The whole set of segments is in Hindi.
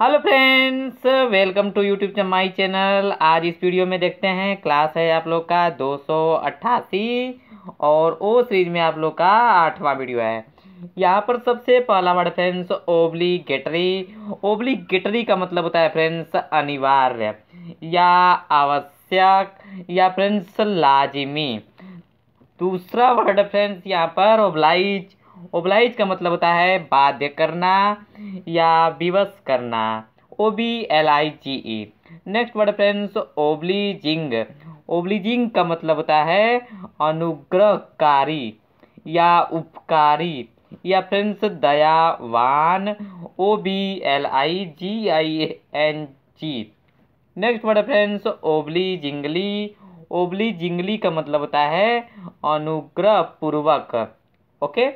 Hello friends welcome to YouTube my channel आज इस वीडियो में देखते हैं क्लास है आप लोग का दो और ओ सीरीज में आप लोग का आठवां वीडियो है यहाँ पर सबसे पहला वर्ड फ्रेंड्स ओब्लीगेटरी ओब्लीगेटरी का मतलब होता है फ्रेंड्स अनिवार्य या आवश्यक या फ्रेंड्स लाजिमी दूसरा वर्ड फ्रेंड्स यहाँ पर ओब्लाइज ओबलाइज का मतलब होता है बाध्य करना या विवश करना O B L I G E next word friends obliging obliging का मतलब होता है अनुग्रहकारी या उपकारी या फ्रेंड्स दयावान O B L I G I N G next word friends obligingly obligingly का मतलब होता है अनुग्रह पूर्वक ओके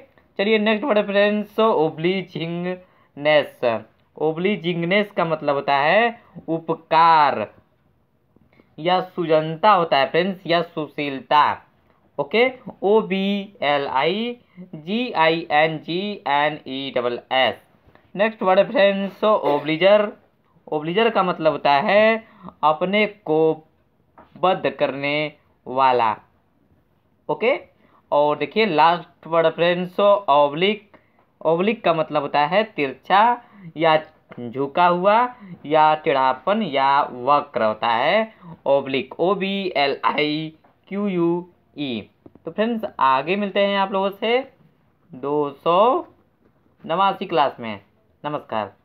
चलिए next word friends obligingness obligingness का मतलब होता है उपकार या सुजनता होता है फ्रेंड्स या सुशीलता okay O B L I G I N G N E double S next word friends obliger obliger का मतलब होता है अपने को बद्ध करने वाला ओके okay? और देखिए last word friends oblique oblique का मतलब होता है तिरछा या झुका हुआ या टिड़ापन या वक्र होता है oblique O B L I Q U E तो फ्रेंड्स आगे मिलते हैं आप लोगों से दो सौ नवासी क्लास में नमस्कार